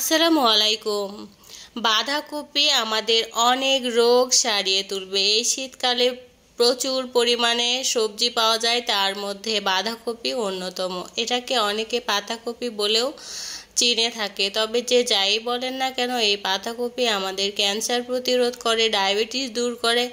আসসালামু আলাইকুম বাঁধাকপি আমাদের অনেক রোগ সারিয়ে তুলবে এই শীতকালে প্রচুর পরিমাণে সবজি পাওয়া যায় তার মধ্যে বাঁধাকপি অন্যতম এটাকে অনেকে পাতাকপি বলেও চিনে থাকে তবে যে যাই বলেন না কেন এই পাতাকপি আমাদের ক্যান্সার প্রতিরোধ করে ডায়াবেটিস দূর করে